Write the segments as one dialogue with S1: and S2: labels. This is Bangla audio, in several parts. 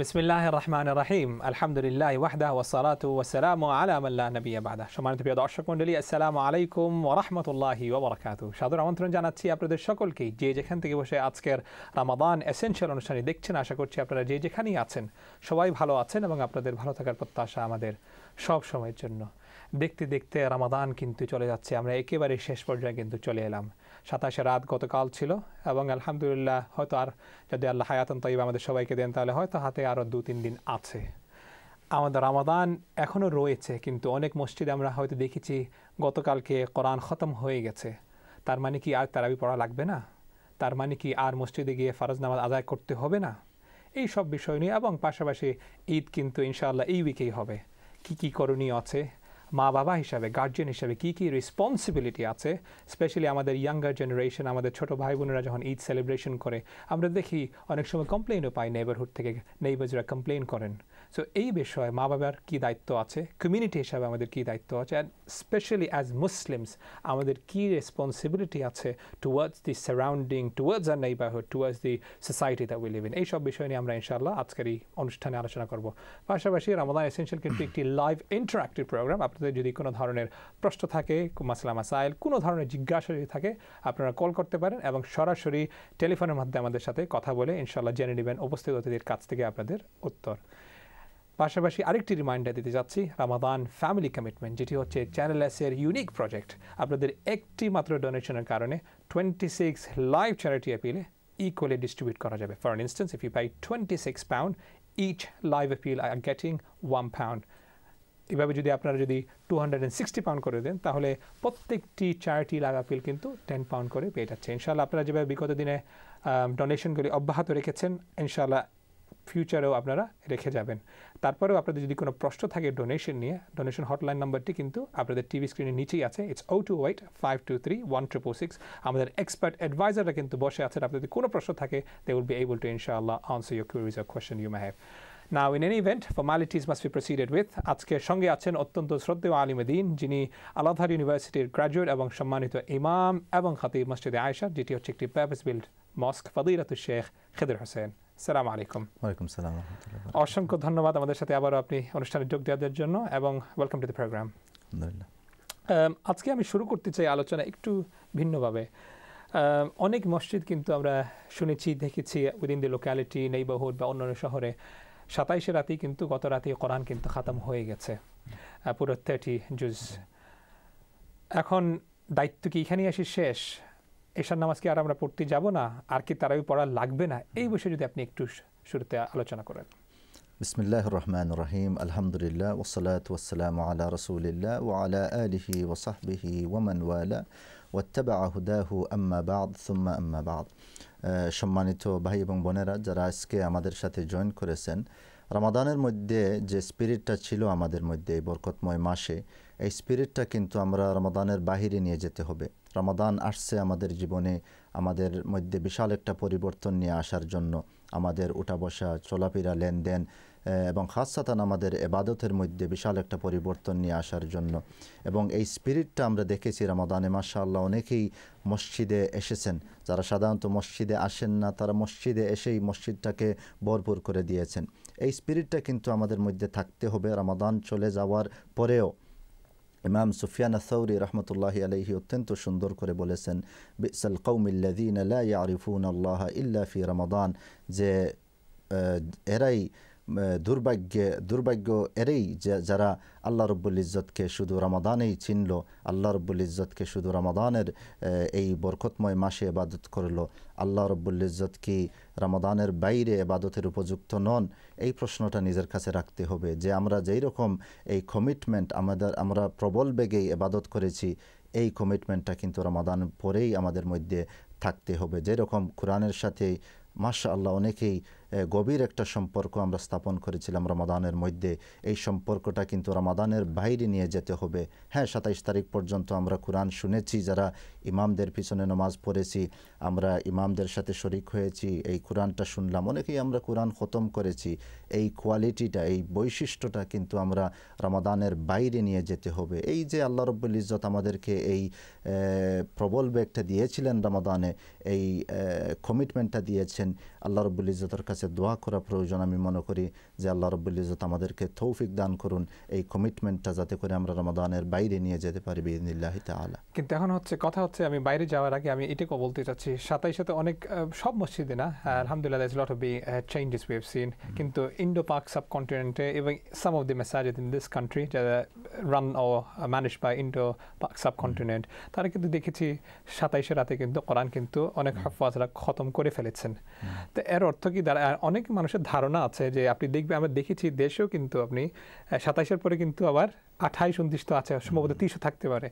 S1: بسم الله الرحمن الرحيم আলহামদুলিল্লাহ ওয়াহদা والصلاه والسلام على من لا نبي بعده সম্মানিত দর্শক মণ্ডলী আসসালামু আলাইকুম ওয়া রাহমাতুল্লাহি ওয়া বারাকাতুহু সাদর আমন্ত্রণ জানাচ্ছি আপনাদের সকলকে যে যেখান থেকে বসে আজকের রমাদান এসেনশিয়াল অনুষ্ঠানে দেখছেন আশা করছি আপনারা যে যেখানেই আছেন সবাই ভালো আছেন এবং আপনাদের ভালো থাকার প্রত্যাশা আমাদের সব সময়ের জন্য দেখতে দেখতে রামাদান কিন্তু চলে যাচ্ছে আমরা একেবারে শেষ পর্যায়ে কিন্তু চলে এলাম সাতাশে রাত গতকাল ছিল এবং আলহামদুলিল্লাহ হয়তো আর যদি আল্লাহ হায়াতন তৈব আমাদের সবাইকে দেন তাহলে হয়তো হাতে আরও দু তিন দিন আছে আমাদের রামাদান এখনও রয়েছে কিন্তু অনেক মসজিদে আমরা হয়তো দেখেছি গতকালকে কোরআন খতম হয়ে গেছে তার মানে কি আর তারাবি পড়া লাগবে না তার মানে কি আর মসজিদে গিয়ে ফারজ নামাজ আদায় করতে হবে না এই সব বিষয় নিয়ে এবং পাশাপাশি ঈদ কিন্তু ইনশাআল্লাহ এই উইকেই হবে কি কি করণীয় আছে মা বাবা হিসাবে গার্জিয়ান হিসাবে কি কি রেসপন্সিবিলিটি আছে স্পেশালি আমাদের ইয়াঙ্গার জেনারেশন আমাদের ছোট ভাই বোনেরা যখন ঈদ সেলিব্রেশন করে আমরা দেখি অনেক সময় কমপ্লেনও পাই নেইবারহুড থেকে নেইবার্সরা কমপ্লেন করেন সো এই বিষয়ে মা বাবার কী দায়িত্ব আছে কমিউনিটি হিসাবে আমাদের কী দায়িত্ব আছে অ্যান্ড স্পেশালি অ্যাজ মুসলিমস আমাদের কী রেসপন্সিবিলিটি আছে টুয়ার্ডস দি সারাউন্ডিং টুয়ার্ডস আর neighbourhood towards the society the we live in এইসব বিষয় নিয়ে আমরা ইনশাআল্লাহ আজকের এই অনুষ্ঠানে আলোচনা করব পাশাপাশি রামাদান এসেন্সিয়াল কিন্তু একটি লাইভ ইন্টারাক্টিভ প্রোগ্রাম আপনাদের যদি কোনো ধরনের প্রশ্ন থাকে মাসলা মাসাইল কোনো ধরনের জিজ্ঞাসা যদি থাকে আপনারা কল করতে পারেন এবং সরাসরি টেলিফোনের মাধ্যমে আমাদের সাথে কথা বলে ইনশাআল্লাহ জেনে নেবেন উপস্থিত অতিথির কাছ থেকে আপনাদের উত্তর পাশাপাশি আরেকটি রিমাইন্ডার দিতে যাচ্ছি রামাদান ফ্যামিলি কমিটমেন্ট যেটি হচ্ছে চ্যানেল এসের ইউনিক প্রজেক্ট আপনাদের একটি মাত্র ডোনেশনের কারণে টোয়েন্টি সিক্স লাইভ চ্যারিটি অ্যাপিলে ইকুয়ালি ডিস্ট্রিবিউট করা যাবে for instance if you buy twenty six pound each live appeal are getting one pound এভাবে যদি আপনারা যদি two hundred and sixty pound করে দেন তাহলে প্রত্যেকটি চারটি লাইভ অ্যাপিল কিন্তু টেন পাউন্ড করে পেয়ে যাচ্ছে ইনশাআল্লাহ আপনারা যেভাবে বিগত দিনে ডোনেশনগুলি অব্যাহত রেখেছেন ইনশাআল্লাহ ফিউচারেও আপনারা রেখে যাবেন তারপরেও আপনাদের যদি কোনো প্রশ্ন থাকে ডোনেশন নিয়ে ডোনেশন হটলাইন নাম্বারটি কিন্তু আপনাদের টিভি স্ক্রিনের নিচেই আছে it's O two eight five two three one triple six আমাদের এক্সপার্ট অ্যাডভাইজাররা কিন্তু বসে আছেন আপনাদের কোনো প্রশ্ন থাকে they will be able to ইনশাআল্লাহ answer your queries or question you may have now in any event formalities must be proceeded with আজকে সঙ্গে আছেন অত্যন্ত শ্রদ্ধেয় আলিম দিন যিনি আলাধার ইউনিভার্সিটির গ্রাজুয়েট এবং সম্মানিত ইমাম এবং খাতিব মসজিদে আয়সা যেটি হচ্ছে একটি পারপাস বিল্ড মস্ক ফদিরাত শেখ খেদুর হোসেন সালাম আলাইকুম ওয়ালাইকুম সালাম অসংখ্য ধন্যবাদ আমাদের সাথে আবারও আপনি অনুষ্ঠানে যোগ দেওয়ার জন্য এবং ওয়েলকাম টু দ্য প্রোগ্রাম আজকে আমি শুরু করতে চাই আলোচনা একটু ভিন্নভাবে অনেক মসজিদ কিন্তু আমরা শুনেছি দেখেছি উইদিন দি লোকালিটি নেইবারহুড বা অন্যান্য শহরে সাতাইশে রাতেই কিন্তু গত রাতে কোরআন কিন্তু খাতাম হয়ে গেছে পুরো থার্টি জুজ এখন দায়িত্ব কি এখানেই আসি শেষ এশার নামাজ কি আর আমরা পড়তে যাব না আর কি তারাই পড়া লাগবে না এই বিষয়ে যদি আপনি একটু শুরুতে আলোচনা করেন
S2: বিসমিল্লাহ রহমান রহিম আলহামদুলিল্লাহ ওসলাত ওসালাম আলা রসুলিল্লাহ ও আলা আলিহি ওসাহবিহি ওমান ওয়ালা ওয়াত্তাবা আহুদাহু আম্মা বাদ সুম্মা আম্মা বাদ সম্মানিত ভাই এবং বোনেরা যারা আজকে আমাদের সাথে জয়েন করেছেন রমাদানের মধ্যে যে স্পিরিটটা ছিল আমাদের মধ্যে বরকতময় মাসে এই স্পিরিটটা কিন্তু আমরা রমাদানের বাহিরে নিয়ে যেতে হবে রমাদান আসছে আমাদের জীবনে আমাদের মধ্যে বিশাল একটা পরিবর্তন নিয়ে আসার জন্য আমাদের উঠা বসা চলাফেরা লেনদেন এবং খাসাতান আমাদের এবাদতের মধ্যে বিশাল একটা পরিবর্তন নিয়ে আসার জন্য এবং এই স্পিরিটটা আমরা দেখেছি রামাদানে মাশাআল্লাহ অনেকেই মসজিদে এসেছেন যারা সাধারণত মসজিদে আসেন না তারা মসজিদে এসেই মসজিদটাকে ভরপুর করে দিয়েছেন এই স্পিরিটটা কিন্তু আমাদের মধ্যে থাকতে হবে রামাদান চলে যাওয়ার পরেও إمام سفيان الثوري رحمة الله عليه أتنتو شندر كريبولسن بئس القوم الذين لا يعرفون الله إلا في رمضان زي إري آه، দুর্ভাগ্য দুর্ভাগ্য এরেই যারা আল্লাহ রব্বুল ইজ্জতকে শুধু রামাদানেই চিনল আল্লাহ রব্বুল ইজ্জতকে শুধু রামাদানের এই বরকতময় মাসে এবাদত করল আল্লাহ রব্বুল ইজ্জত কি রামাদানের বাইরে এবাদতের উপযুক্ত নন এই প্রশ্নটা নিজের কাছে রাখতে হবে যে আমরা যেই রকম এই কমিটমেন্ট আমাদের আমরা প্রবল বেগেই এবাদত করেছি এই কমিটমেন্টটা কিন্তু রামাদান পরেই আমাদের মধ্যে থাকতে হবে যেরকম কোরআনের সাথে মাসা আল্লাহ অনেকেই গভীর একটা সম্পর্ক আমরা স্থাপন করেছিলাম রমাদানের মধ্যে এই সম্পর্কটা কিন্তু রমাদানের বাইরে নিয়ে যেতে হবে হ্যাঁ সাতাইশ তারিখ পর্যন্ত আমরা কোরআন শুনেছি যারা ইমামদের পিছনে নমাজ পড়েছি আমরা ইমামদের সাথে শরিক হয়েছি এই কোরআনটা শুনলাম অনেকেই আমরা কোরআন খতম করেছি এই কোয়ালিটিটা এই বৈশিষ্ট্যটা কিন্তু আমরা রমাদানের বাইরে নিয়ে যেতে হবে এই যে আল্লাহ রব্বুল ইজত আমাদেরকে এই প্রবল ব্যাগটা দিয়েছিলেন রমাদানে এই কমিটমেন্টটা দিয়েছেন আল্লাহ রব্বুল ইজতের কাছে দোয়া করা প্রয়োজন আমি মনে করি যে আল্লাহ রব্বুল ইজত আমাদেরকে তৌফিক দান করুন এই কমিটমেন্টটা যাতে করে আমরা রমাদানের বাইরে নিয়ে যেতে পারি বিদিনিল্লাহি তালা
S1: কিন্তু এখন হচ্ছে কথা হচ্ছে আমি বাইরে যাওয়ার আগে আমি এটাকে বলতে চাচ্ছি সাতাই সাথে অনেক সব মসজিদে না আলহামদুলিল্লাহ there's lot of be changes have seen কিন্তু ইন্ডো পাক সাব কন্টিনেন্টে এবং some of the messages in this country যারা run or manage by Indo Pak subcontinent তারা কিন্তু দেখেছি সাতাইশে রাতে কিন্তু কোরআন কিন্তু অনেক হাফাজরা খতম করে ফেলেছেন তো এর অর্থ কি দাঁড়া অনেক মানুষের ধারণা আছে যে আপনি দেখবেন আমরা দেখেছি দেশেও কিন্তু আপনি সাতাইশের পরে কিন্তু আবার আঠাইশ উনত্রিশ তো আছে সম্ভবত তিরিশও থাকতে পারে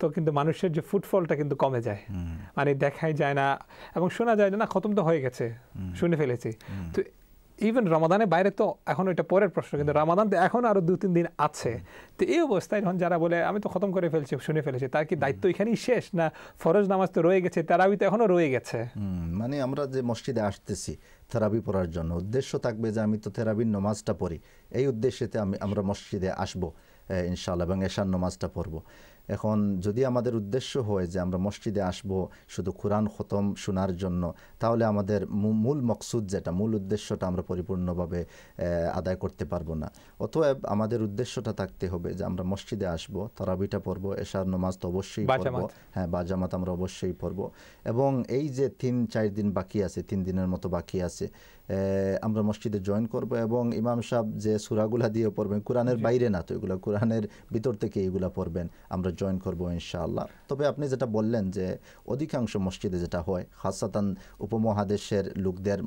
S1: তো কিন্তু মানুষের যে ফুটফলটা কিন্তু কমে যায় মানে দেখাই যায় না এবং শোনা যায় না খতম তো হয়ে গেছে শুনে ফেলেছি তো ইভেন রমাদানের বাইরে তো এখন এটা পরের প্রশ্ন কিন্তু রমাদান তো এখন আরও দু তিন দিন আছে তো এই অবস্থায় এখন যারা বলে আমি তো খতম করে ফেলছি শুনে ফেলেছি তার কি দায়িত্ব এখানেই শেষ না ফরজ নামাজ তো রয়ে গেছে তারাবি তো এখনও রয়ে গেছে
S2: মানে আমরা যে মসজিদে আসতেছি থেরাবি পড়ার জন্য উদ্দেশ্য থাকবে যে আমি তো থেরাবির নমাজটা পড়ি এই উদ্দেশ্যেতে আমি আমরা মসজিদে আসবো ইনশাল্লাহ এবং এশার নমাজটা পড়বো এখন যদি আমাদের উদ্দেশ্য হয় যে আমরা মসজিদে আসব শুধু কোরআন খতম শোনার জন্য তাহলে আমাদের মূল মকসুদ যেটা মূল উদ্দেশ্যটা আমরা পরিপূর্ণভাবে আদায় করতে পারবো না অতএব আমাদের উদ্দেশ্যটা থাকতে হবে যে আমরা মসজিদে আসব তারাবিটা পড়বো এশার নমাজ তো অবশ্যই পড়বো হ্যাঁ বা জামাত আমরা অবশ্যই পড়বো এবং এই যে তিন চার দিন বাকি আছে তিন দিনের মতো বাকি আছে আমরা মসজিদে জয়েন করব এবং ইমাম সাহেব যে সুরাগুলা দিয়ে পড়বেন কোরআনের বাইরে না তো এগুলো কোরআনের ভিতর থেকে এগুলো পড়বেন আমরা জয়েন করব ইনশাআল্লাহ তবে আপনি যেটা বললেন যে অধিকাংশ মসজিদে যেটা হয় হাসাতান উপমহাদেশের লোকদের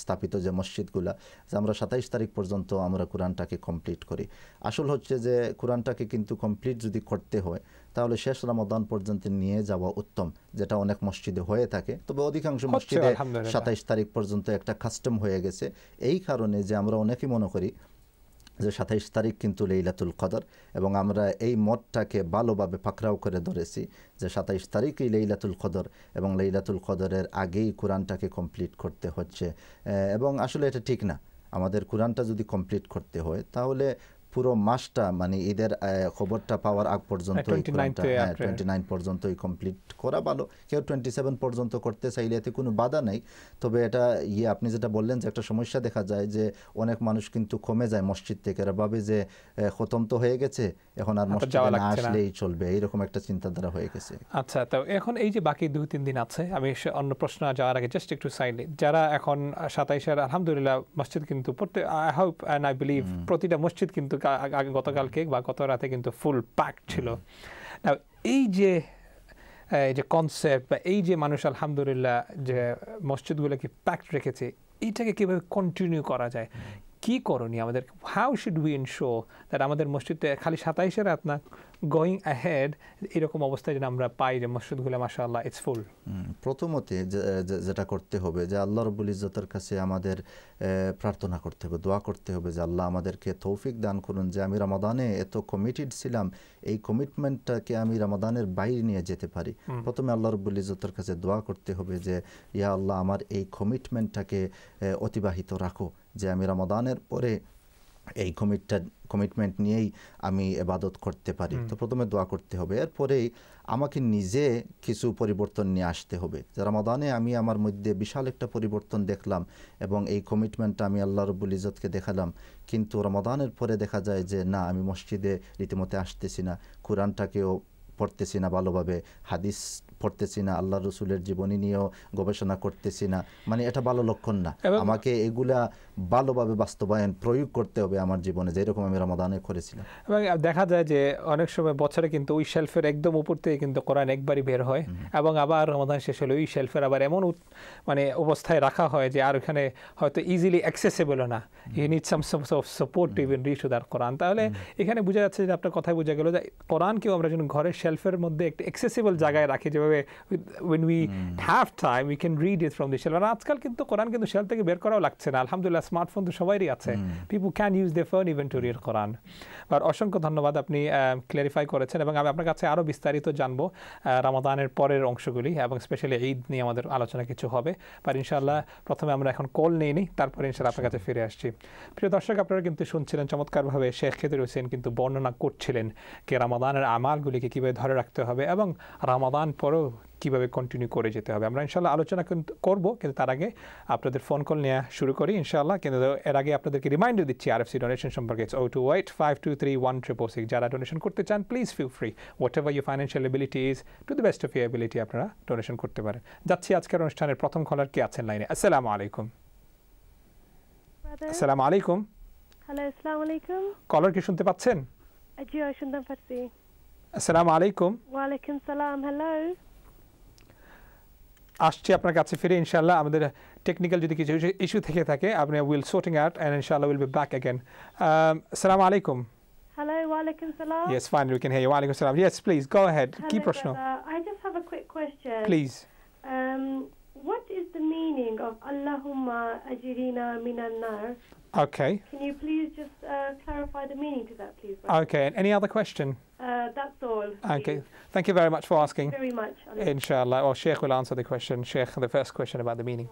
S2: স্থাপিত যে মসজিদগুলা যে আমরা সাতাইশ তারিখ পর্যন্ত আমরা কোরআনটাকে কমপ্লিট করি আসল হচ্ছে যে কোরআনটাকে কিন্তু কমপ্লিট যদি করতে হয় তাহলে শেষ রমাদান পর্যন্ত নিয়ে যাওয়া উত্তম যেটা অনেক মসজিদে হয়ে থাকে তবে অধিকাংশ মসজিদে সাতাইশ তারিখ পর্যন্ত একটা কাস্টম হয়ে গেছে এই কারণে যে আমরা অনেকেই মনে করি যে সাতাইশ তারিখ কিন্তু লেইলাতুল কদর এবং আমরা এই মঠটাকে ভালোভাবে পাকড়াও করে ধরেছি যে সাতাইশ তারিখই লেইলাতুল কদর এবং লেইলাতুল কদরের আগেই কোরআনটাকে কমপ্লিট করতে হচ্ছে এবং আসলে এটা ঠিক না আমাদের কোরআনটা যদি কমপ্লিট করতে হয় তাহলে পুরো মাসটা মানে ঈদের খবরটা পাওয়ার আগ পর্যন্ত পর্যন্তই কমপ্লিট হ্যাঁ, করা ভালো কেউ টোয়েন্টি সেভেন পর্যন্ত করতে চাইলে এতে কোনো বাধা নেই তবে এটা ইয়ে আপনি যেটা বললেন যে একটা সমস্যা দেখা যায় যে অনেক মানুষ কিন্তু কমে যায় মসজিদ থেকে এরা ভাবে যে খতম তো হয়ে গেছে এখন আর মসজিদে না আসলেই চলবে এইরকম একটা চিন্তাধারা হয়ে গেছে
S1: আচ্ছা তো এখন এই যে বাকি দুই তিন দিন আছে আমি অন্য প্রশ্ন যাওয়ার আগে জাস্ট একটু সাইডে যারা এখন সাতাইশের আলহামদুলিল্লাহ মসজিদ কিন্তু প্রত্যেক I hope and I believe প্রতিটা মসজিদ কিন্তু আগে গতকালকে বা গত রাতে কিন্তু ফুল প্যাক ছিল এই যে যে কনসেপ্ট বা এই যে মানুষ আলহামদুলিল্লাহ যে মসজিদগুলোকে প্যাক রেখেছে এইটাকে কীভাবে কন্টিনিউ করা যায় কি করণীয় আমাদের how should we show that আমাদের মসজিদে খালি সাতাইশে রাত না গোয়িং অ্যাহেড এরকম অবস্থায় যেন আমরা পাই যে মসজিদগুলো মাসাল্লাহ ইটস ফুল
S2: প্রথমতে যেটা করতে হবে যে আল্লাহ রবুল ইজতের কাছে আমাদের প্রার্থনা করতে হবে দোয়া করতে হবে যে আল্লাহ আমাদেরকে তৌফিক দান করুন যে আমি রামাদানে এত কমিটেড ছিলাম এই কমিটমেন্টটাকে আমি রামাদানের বাইরে নিয়ে যেতে পারি প্রথমে আল্লাহ রবুল ইজতের কাছে দোয়া করতে হবে যে ইয়া আল্লাহ আমার এই কমিটমেন্টটাকে অতিবাহিত রাখো যে আমি রমাদানের পরে এই কমিটটা কমিটমেন্ট নিয়েই আমি এবাদত করতে পারি তো প্রথমে দোয়া করতে হবে এরপরেই আমাকে নিজে কিছু পরিবর্তন নিয়ে আসতে হবে রমাদানে আমি আমার মধ্যে বিশাল একটা পরিবর্তন দেখলাম এবং এই কমিটমেন্টটা আমি আল্লাহ রবুল ইজতকে দেখালাম কিন্তু রমাদানের পরে দেখা যায় যে না আমি মসজিদে রীতিমতে আসতেছি না কোরআনটাকেও পড়তেছি না ভালোভাবে হাদিস পড়তেছি না আল্লাহ রসুলের জীবনী নিয়েও গবেষণা করতেছি না মানে এটা ভালো লক্ষণ না আমাকে এগুলা ভালোভাবে বাস্তবায়ন প্রয়োগ করতে হবে আমার জীবনে যেরকম আমি রমাদানে করেছিলাম
S1: এবং দেখা যায় যে অনেক সময় বছরে কিন্তু ওই শেলফের একদম উপর থেকে কিন্তু কোরআন একবারই বের হয় এবং আবার রমাদান শেষ হলে ওই শেলফের আবার এমন মানে অবস্থায় রাখা হয় যে আর ওখানে হয়তো ইজিলি অ্যাক্সেসেবল না you need some support even reach there কোরআন তাহলে এখানে বোঝা যাচ্ছে যে আপনার কথায় বোঝা গেল যে কোরআনকেও আমরা যেন ঘরের শেলফের মধ্যে একটি অ্যাক্সেসেবল জায়গায় রাখি যেভাবে when we hmm. have time we can read it from the shelf আর আজকাল কিন্তু কোরআন কিন্তু শেলফ থেকে বের করাও লাগছে না আলহামদুলিল্লাহ স্মার্টফোন তো সবাইই আছে people can use they phone even to read কোরআন আর অসংখ্য ধন্যবাদ আপনি ক্লিয়ারিফাই করেছেন এবং আমি আপনার কাছে আরও বিস্তারিত জানবো রমাদানের পরের অংশগুলি এবং স্পেশালি ঈদ নিয়ে আমাদের আলোচনা কিছু হবে আর ইনশাআল্লাহ প্রথমে আমরা এখন কল নিয়ে নিই তারপর ইনশাআল্লাহ আপনার কাছে ফিরে আসছি প্রিয় দর্শক আপনারা কিন্তু শুনছিলেন চমৎকারভাবে শেখ খেদুর হোসেন কিন্তু বর্ণনা করছিলেন কে রামাদানের আমালগুলিকে কীভাবে ধরে রাখতে হবে এবং রামাদান পরেও কিভাবে কন্টিনিউ করে যেতে হবে আমরা ইনশাল্লাহ আলোচনা কিন্তু করবো কিন্তু তার আগে আপনাদের ফোন কল নেওয়া শুরু করি ইনশাল্লাহ কিন্তু এর আগে আপনাদেরকে রিমাইন্ডার দিচ্ছি আর আরএফসি ডোনেশন সম্পর্কে O two eight five two three one triple six যারা ডোনেশন করতে চান please feel free whatever you financial ability is to the best of you ability আপনারা ডোনেশন করতে পারেন যাচ্ছি আজকের অনুষ্ঠানের প্রথম কলার কে আছেন লাইনে আসসালামু আলাইকুম
S2: আসসালামু আলাইকুম
S1: হ্যালো আসসালামু আলাইকুম কলার কি শুনতে পাচ্ছেন জি শুনতে পাচ্ছি আসসালামু আলাইকুম ওয়া আলাইকুম সালাম হ্যালো আসছি আপনার কাছে ফিরে ইনশাল্লাহ আমাদের টেকনিক্যাল যদি কিছু ইস্যু থেকে থাকে আপনি উইল সর্টিং আউট অ্যান্ড ইনশাল্লাহ উইল বি ব্যাক अगेन. সালাম আলাইকুম Hello, walaikum salam. Yes, fine, we can hear you. Walaikum salam. Yes, please, go ahead. Keep Key I just have a quick question. Please. Um, what is the meaning of Allahumma ajirina minan nar? Okay. Can you please just uh, clarify the meaning to that, please? Okay. And any other question? Uh, that's all. Okay. Thank you very much for asking. very much. Inshallah. Well, Sheikh will answer the question. Sheikh, the first question about the meaning.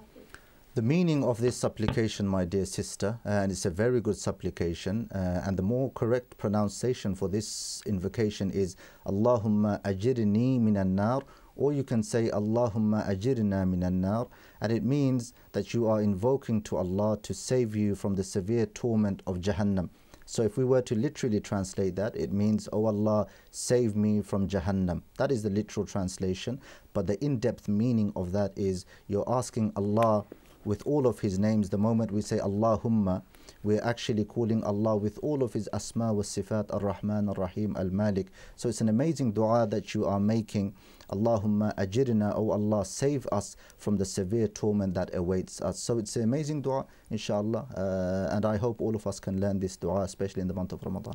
S2: The meaning of this supplication, my dear sister, uh, and it's a very good supplication, uh, and the more correct pronunciation for this invocation is Allahumma ajirni minan nar or you can say Allahumma ajirna minan nar and it means that you are invoking to Allah to save you from the severe torment of Jahannam. So if we were to literally translate that, it means, O oh Allah, save me from Jahannam. That is the literal translation. But the in-depth meaning of that is you're asking Allah with all of his names. The moment we say Allahumma, we're actually calling Allah with all of His asma wa sifat, Ar Rahman, Ar Rahim, Al Malik. So it's an amazing dua that you are making Allahumma ajirna, O Allah, save us from the severe torment that awaits us. So it's an amazing dua, inshallah, uh, and I hope all of us can learn this dua, especially in the month of Ramadan.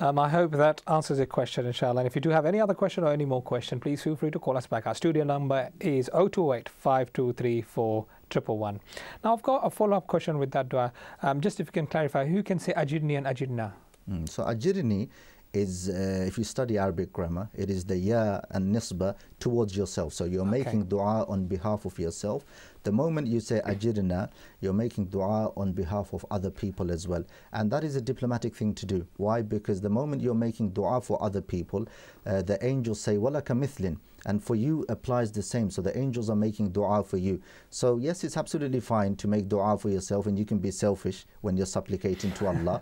S1: Um, I hope that answers your question, inshallah. And if you do have any other question or any more question, please feel free to call us back. Our studio number is 028 5234 Now, I've got a follow up question with that dua. Um, just if you can clarify, who can say ajidni and ajirna?
S2: Mm, so, ajirni is uh, if you study Arabic grammar, it is the ya and nisba towards yourself. So you're okay. making dua on behalf of yourself. The moment you say ajirna, you're making dua on behalf of other people as well. And that is a diplomatic thing to do. Why? Because the moment you're making dua for other people, uh, the angels say walaka mithlin. And for you applies the same. So the angels are making dua for you. So yes, it's absolutely fine to make dua for yourself and you can be selfish when you're supplicating to Allah.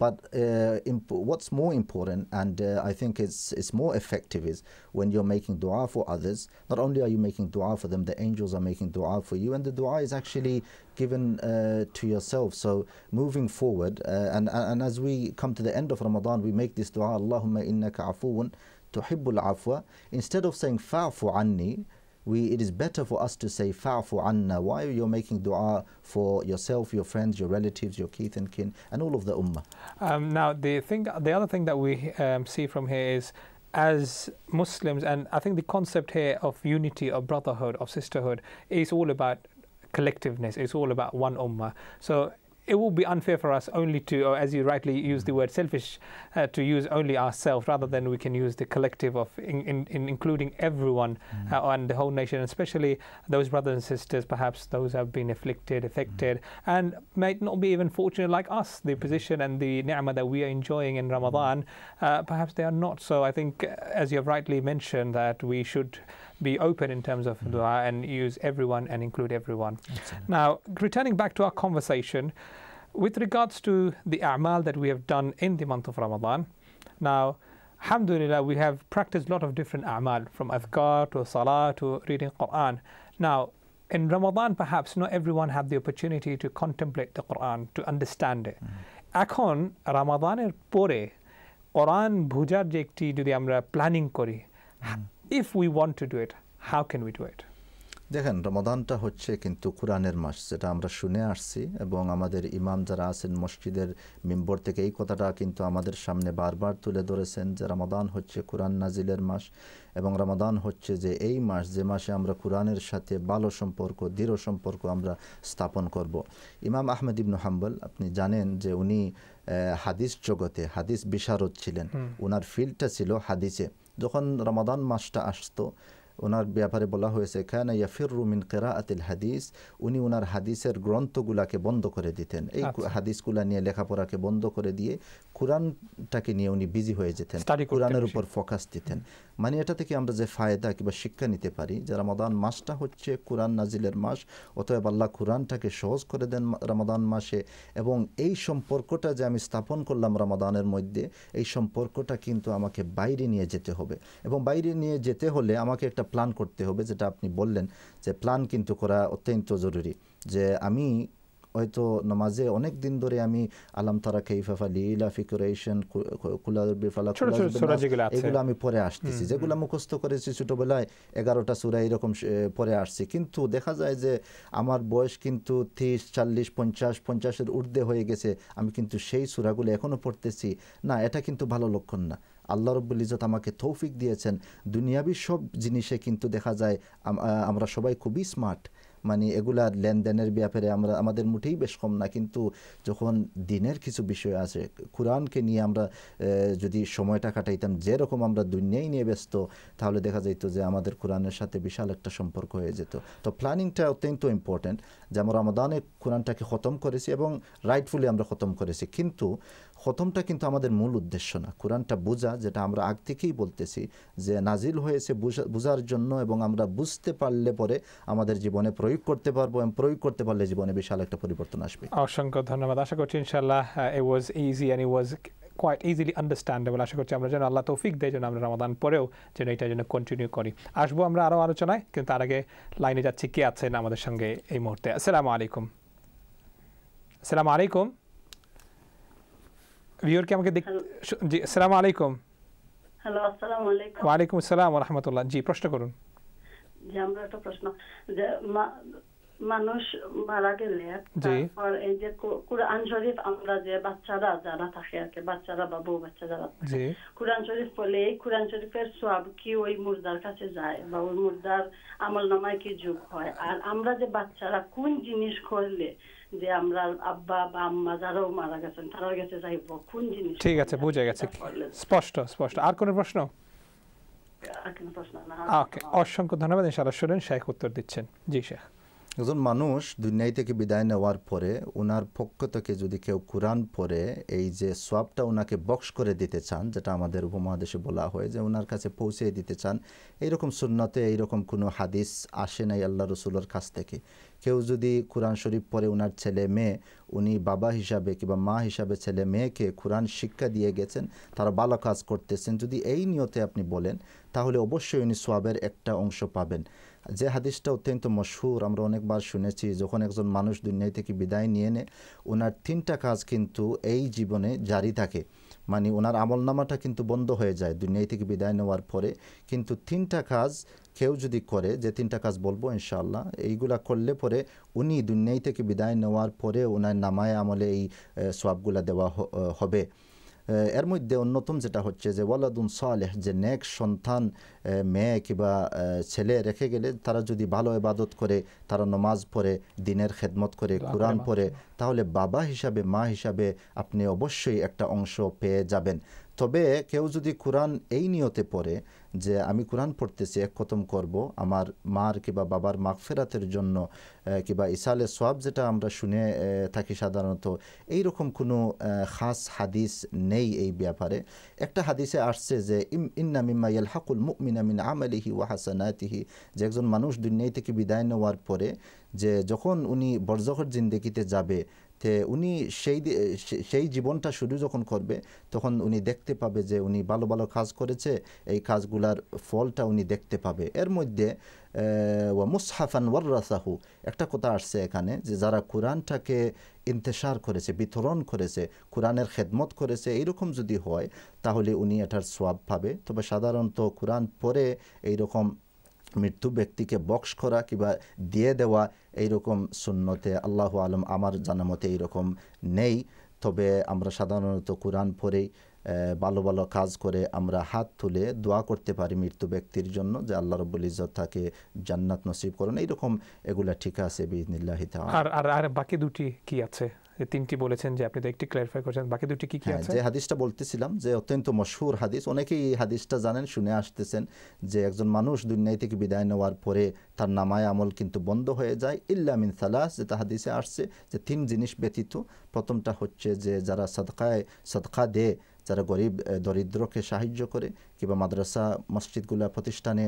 S2: But uh, what's more important, and uh, I think it's it's more effective, is when you're making du'a for others. Not only are you making du'a for them, the angels are making du'a for you, and the du'a is actually given uh, to yourself. So moving forward, uh, and and as we come to the end of Ramadan, we make this du'a: Allahumma innaka afuun tuhibbul afwa. Instead of saying fa'fu anni we, it is better for us to say fa'fu anna. Why are you making dua for yourself, your friends, your relatives, your kith and kin, and all of the ummah?
S1: Um, now, the thing, the other thing that we um, see from here is, as Muslims, and I think the concept here of unity, of brotherhood, of sisterhood, is all about collectiveness. It's all about one ummah. So it will be unfair for us only to, as you rightly use the mm. word selfish, uh, to use only ourselves rather than we can use the collective of in, in, in including everyone mm. uh, and the whole nation, especially those brothers and sisters, perhaps those have been afflicted, affected, mm. and may not be even fortunate like us, the mm. position and the ni'mah that we are enjoying in mm. Ramadan, uh, perhaps they are not. So I think, uh, as you have rightly mentioned, that we should be open in terms of mm -hmm. dua and use everyone and include everyone. Excellent. Now, returning back to our conversation, with regards to the a'mal that we have done in the month of Ramadan, now, alhamdulillah, we have practiced a lot of different a'mal, from adhkar to salah to reading Quran. Now, in Ramadan, perhaps not everyone had the opportunity to contemplate the Quran, to understand it. Hmm. এখন রামাদানের পরে কোরআন ভোজার যে একটি যদি আমরা প্ল্যানিং করি if we want to do it, how can we do it?
S2: দেখেন রমাদানটা হচ্ছে কিন্তু কোরআনের মাস যেটা আমরা শুনে আসছি এবং আমাদের ইমাম যারা আছেন মসজিদের মেম্বর থেকে এই কথাটা কিন্তু আমাদের সামনে বারবার তুলে ধরেছেন যে রমাদান হচ্ছে কোরআন নাজিলের মাস এবং রমাদান হচ্ছে যে এই মাস যে মাসে আমরা কোরআনের সাথে ভালো সম্পর্ক দৃঢ় সম্পর্ক আমরা স্থাপন করব। ইমাম আহমেদ ইবনু হাম্বল আপনি জানেন যে উনি হাদিস জগতে হাদিস বিশারদ ছিলেন ওনার ফিল্ডটা ছিল হাদিসে যখন রমাদান মাসটা আসতো ওনার ব্যাপারে বলা হয়েছে কেন ইয়াফির রুমিন কেরা আতিল হাদিস উনি ওনার হাদিসের গ্রন্থগুলাকে বন্ধ করে দিতেন এই আচ্ছা। হাদিসগুলা নিয়ে লেখাপড়াকে বন্ধ করে দিয়ে কোরআনটাকে নিয়ে উনি বিজি হয়ে যেতেন কোরআনের উপর ফোকাস দিতেন মানে এটা থেকে আমরা যে ফায়দা কিংবা শিক্ষা নিতে পারি যে রামাদান মাসটা হচ্ছে কোরআন নাজিলের মাস অতএব আল্লাহ কোরআনটাকে সহজ করে দেন রামাদান মাসে এবং এই সম্পর্কটা যে আমি স্থাপন করলাম রামাদানের মধ্যে এই সম্পর্কটা কিন্তু আমাকে বাইরে নিয়ে যেতে হবে এবং বাইরে নিয়ে যেতে হলে আমাকে একটা প্ল্যান করতে হবে যেটা আপনি বললেন যে প্ল্যান কিন্তু করা অত্যন্ত জরুরি যে আমি হয়তো নামাজে অনেক দিন ধরে আমি আলাম তারা কেইফাফা লিলা ফিকুরেশন এগুলো আমি পরে আসতেছি যেগুলো মুখস্থ করেছি ছোটোবেলায় এগারোটা সুরা এরকম পরে আসছি কিন্তু দেখা যায় যে আমার বয়স কিন্তু তিরিশ চল্লিশ পঞ্চাশ পঞ্চাশের ঊর্ধ্বে হয়ে গেছে আমি কিন্তু সেই সুরাগুলো এখনও পড়তেছি না এটা কিন্তু ভালো লক্ষণ না আল্লাহ রব্বুল ইজত আমাকে তৌফিক দিয়েছেন দুনিয়াবি সব জিনিসে কিন্তু দেখা যায় আমরা সবাই খুবই স্মার্ট মানে এগুলা লেনদেনের ব্যাপারে আমরা আমাদের মুঠেই বেশ কম না কিন্তু যখন দিনের কিছু বিষয় আছে কোরআনকে নিয়ে আমরা যদি সময়টা কাটাইতাম যেরকম আমরা দুনিয়াই নিয়ে ব্যস্ত তাহলে দেখা যাইতো যে আমাদের কোরআনের সাথে বিশাল একটা সম্পর্ক হয়ে যেত তো প্ল্যানিংটা অত্যন্ত ইম্পর্ট্যান্ট যে আমরা অনেক কোরআনটাকে খতম করেছি এবং রাইটফুলি আমরা খতম করেছি কিন্তু খতমটা কিন্তু আমাদের মূল উদ্দেশ্য না কোরআনটা বোঝা যেটা আমরা আগ থেকেই বলতেছি যে নাজিল হয়েছে বোঝার জন্য এবং আমরা বুঝতে পারলে পরে আমাদের জীবনে প্রয়োগ করতে পারবো এবং প্রয়োগ করতে পারলে জীবনে বিশাল একটা পরিবর্তন আসবে
S1: অসংখ্য ধন্যবাদ আশা করছি ইনশাল্লাহ it was easy and it was quite easily understandable আশা করছি আমরা যেন আল্লাহ তৌফিক দেয় যেন আমরা রমাদান পরেও যেন এটা যেন কন্টিনিউ করি আসবো আমরা আরও আলোচনায় কিন্তু তার আগে লাইনে যাচ্ছি কে আছেন আমাদের সঙ্গে এই মুহূর্তে আসসালামু আলাইকুম আসসালামু আলাইকুম ভিউর আমাকে জি আসসালামু আলাইকুম হ্যালো আসসালামু আলাইকুম ওয়া আলাইকুম আসসালাম ওয়া রাহমাতুল্লাহ জি প্রশ্ন করুন জি একটা প্রশ্ন যে মানুষ মারা গেলে তারপর এই যে কোরআন শরীফ আমরা যে বাচ্চারা যারা থাকে আর কি বাচ্চারা বা বউ বাচ্চা যারা কোরআন শরীফ পড়লে এই কোরআন শরীফের সব কি ওই মুর্দার কাছে যায় বা ওই মুর্দার আমল নামায় কি যোগ হয় আর আমরা যে বাচ্চারা কোন জিনিস করলে যে আমরা আব্বা বা আম্মা যারাও মারা গেছেন তারাও গেছে যাইব কোন জিনিস ঠিক আছে বুঝে গেছে স্পষ্ট স্পষ্ট আর কোনো প্রশ্ন প্রশ্ন ওকে অসংখ্য ধন্যবাদ ইনশাআল্লাহ শুনেন শেখ উত্তর দিচ্ছেন জি শেখ
S2: একজন মানুষ দুনিয়ায় থেকে বিদায় নেওয়ার পরে ওনার পক্ষ থেকে যদি কেউ কোরআন পরে এই যে সোয়াবটা ওনাকে বক্স করে দিতে চান যেটা আমাদের উপমহাদেশে বলা হয় যে ওনার কাছে পৌঁছে দিতে চান এইরকম সুন্নতে এইরকম কোনো হাদিস আসে নাই আল্লাহ রসুলোর কাছ থেকে কেউ যদি কোরআন শরীফ পরে ওনার ছেলে মেয়ে উনি বাবা হিসাবে কিংবা মা হিসাবে ছেলে মেয়েকে কোরআন শিক্ষা দিয়ে গেছেন তারা ভালো কাজ করতেছেন যদি এই নিয়তে আপনি বলেন তাহলে অবশ্যই উনি সোয়াবের একটা অংশ পাবেন যে হাদিসটা অত্যন্ত মশহুর আমরা অনেকবার শুনেছি যখন একজন মানুষ দুনিয়া থেকে বিদায় নিয়ে নেয় ওনার তিনটা কাজ কিন্তু এই জীবনে জারি থাকে মানে ওনার আমলনামাটা কিন্তু বন্ধ হয়ে যায় দুনিয়া থেকে বিদায় নেওয়ার পরে কিন্তু তিনটা কাজ কেউ যদি করে যে তিনটা কাজ বলবো ইনশাআল্লাহ এইগুলা করলে পরে উনি দুনিয়া থেকে বিদায় নেওয়ার পরে ওনার নামায় আমলে এই সবগুলা দেওয়া হবে এর মধ্যে অন্যতম যেটা হচ্ছে যে ওয়ালাদুন সালেহ যে নেক সন্তান মেয়ে কিংবা ছেলে রেখে গেলে তারা যদি ভালো ইবাদত করে তারা নমাজ পড়ে দিনের খেদমত করে কোরআন পড়ে তাহলে বাবা হিসাবে মা হিসাবে আপনি অবশ্যই একটা অংশ পেয়ে যাবেন তবে কেউ যদি কোরআন এই নিয়তে পড়ে যে আমি কোরআন পড়তেছি এক খতম করব আমার মার কিবা বাবার ফেরাতের জন্য কিবা ইসালে সোয়াব যেটা আমরা শুনে থাকি সাধারণত এই রকম কোনো খাস হাদিস নেই এই ব্যাপারে একটা হাদিসে আসছে যে ইম ইন্না মিম্মা ইয়াল হাকুল মুকমিনা মিন আমলিহি ওয়াহাসানাতিহি যে একজন মানুষ দুনিয়া থেকে বিদায় নেওয়ার পরে যে যখন উনি বর্জকর জিন্দেগিতে যাবে তে উনি সেই সেই জীবনটা শুরু যখন করবে তখন উনি দেখতে পাবে যে উনি ভালো ভালো কাজ করেছে এই কাজগুলার ফলটা উনি দেখতে পাবে এর মধ্যে ওয়া মুসহাফান ওয়ার্রাসাহু একটা কথা আসছে এখানে যে যারা কোরআনটাকে ইন্তেশার করেছে বিতরণ করেছে কোরআনের খেদমত করেছে এইরকম যদি হয় তাহলে উনি এটার সোয়াব পাবে তবে সাধারণত কোরআন পরে এইরকম মৃত্যু ব্যক্তিকে বক্স করা কিংবা দিয়ে দেওয়া এইরকম শূন্যতে আল্লাহ আলম আমার জানা মতে এইরকম নেই তবে আমরা সাধারণত কোরআন পরেই ভালো ভালো কাজ করে আমরা হাত তুলে দোয়া করতে পারি মৃত্যু ব্যক্তির জন্য যে আল্লাহ রব্বুল ইজত তাকে জান্নাত নসিব করেন এইরকম এগুলা ঠিক আছে বিদিনিল্লাহ আর
S1: আর বাকি দুটি কি আছে যে তিনটি বলেছেন যে আপনি তো একটি ক্লারিফাই করেছেন বাকি দুটি কি কি হ্যাঁ, আছে যে
S2: হাদিসটা বলতেছিলাম যে অত্যন্ত মশহুর হাদিস অনেকেই এই হাদিসটা জানেন শুনে আসতেছেন যে একজন মানুষ দুনিয়া থেকে বিদায় নেওয়ার পরে তার নামায় আমল কিন্তু বন্ধ হয়ে যায় মিন সালাস যেটা হাদিসে আসছে যে তিন জিনিস ব্যতীত প্রথমটা হচ্ছে যে যারা সদকায় সদকা দে যারা গরিব দরিদ্রকে সাহায্য করে কিংবা মাদ্রাসা মসজিদগুলা প্রতিষ্ঠানে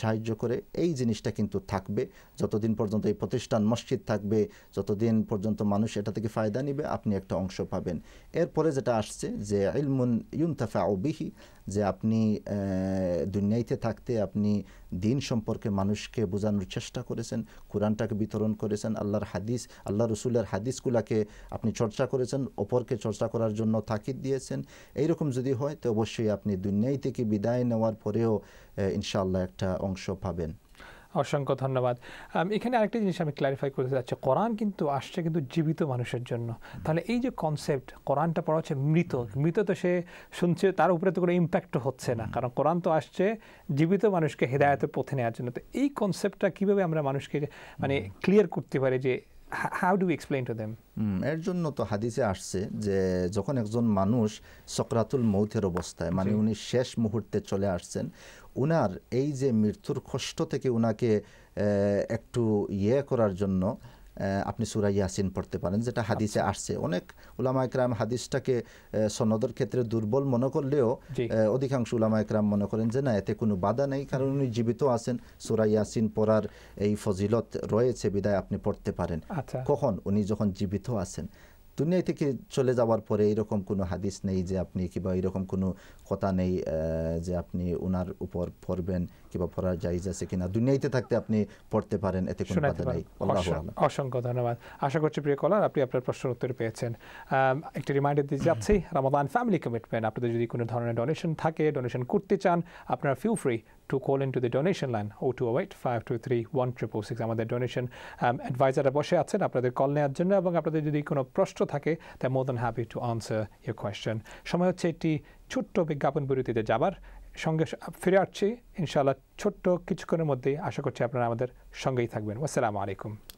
S2: সাহায্য করে এই জিনিসটা কিন্তু থাকবে যতদিন পর্যন্ত এই প্রতিষ্ঠান মসজিদ থাকবে যতদিন পর্যন্ত মানুষ এটা থেকে ফায়দা নিবে আপনি একটা অংশ পাবেন এরপরে যেটা আসছে যে ইলমুন ইউনতাফা বিহি যে আপনি দুনিয়াইতে থাকতে আপনি দিন সম্পর্কে মানুষকে বোঝানোর চেষ্টা করেছেন কোরআনটাকে বিতরণ করেছেন আল্লাহর হাদিস আল্লাহ রসুলের হাদিসগুলাকে আপনি চর্চা করেছেন অপরকে চর্চা করার জন্য তাকিদ দিয়েছেন এইরকম যদি হয় তো অবশ্যই আপনি দুনিয়াইতে থেকে বিদায় নেওয়ার পরেও ইনশাল্লাহ একটা অংশ পাবেন
S1: অসংখ্য ধন্যবাদ এখানে আরেকটা জিনিস আমি ক্লারিফাই করতে চাচ্ছি কোরআন কিন্তু আসছে কিন্তু জীবিত মানুষের জন্য তাহলে এই যে কনসেপ্ট কোরআনটা পড়া হচ্ছে মৃত মৃত তো সে শুনছে তার উপরে তো কোনো ইম্প্যাক্টও হচ্ছে না কারণ কোরআন তো আসছে জীবিত মানুষকে হেদায়তের পথে নেওয়ার জন্য তো এই কনসেপ্টটা কীভাবে আমরা মানুষকে মানে ক্লিয়ার করতে পারি যে how do explain to them
S2: এর জন্য তো হাদিসে আসছে যে যখন একজন মানুষ সকরাতুল মৌথের অবস্থায় মানে উনি শেষ মুহূর্তে চলে আসছেন উনার এই যে মৃত্যুর কষ্ট থেকে উনাকে একটু ইয়ে করার জন্য আপনি সুরা ইয়াসিন পড়তে পারেন যেটা আচ্ছা। হাদিসে আসছে অনেক উলামা একরাম হাদিসটাকে সনদের ক্ষেত্রে দুর্বল মনে করলেও অধিকাংশ উলামা একরাম মনে করেন যে না এতে কোনো বাধা নেই কারণ উনি জীবিত আছেন সুরা ইয়াসিন পড়ার এই ফজিলত রয়েছে বিদায় আপনি পড়তে পারেন আচ্ছা। কখন উনি যখন জীবিত আছেন দুনিয়া থেকে চলে যাওয়ার পরে এরকম কোনো হাদিস নেই যে আপনি কিংবা এরকম কোনো কথা নেই যে আপনি ওনার উপর পড়বেন কিংবা পড়া জায়জ আছে কিনা দুনিয়াতে থাকতে আপনি পড়তে পারেন এতে কোনো কথা নেই
S1: অসংখ্য ধন্যবাদ আশা করছি প্রিয় কলার আপনি আপনার প্রশ্নের উত্তর পেয়েছেন একটা রিমাইন্ডার দিতে যাচ্ছি রামাদান ফ্যামিলি কমিটমেন্ট আপনাদের যদি কোনো ধরনের ডোনেশন থাকে ডোনেশন করতে চান আপনারা feel free to call into the donation line O two eight five two three one triple six আমাদের ডোনেশন অ্যাডভাইজাররা um, বসে আছেন আপনাদের কল নেওয়ার জন্য এবং আপনাদের যদি কোনো প্রশ্ন থাকে তাই more than happy to answer your question সময় হচ্ছে একটি ছোট্ট বিজ্ঞাপন বিরতিতে যাবার সঙ্গে ফিরে আসছি ইনশাআল্লাহ ছোট্ট কিছুক্ষণের মধ্যেই আশা করছি আপনারা আমাদের সঙ্গেই থাকবেন আসসালামু আলাইকুম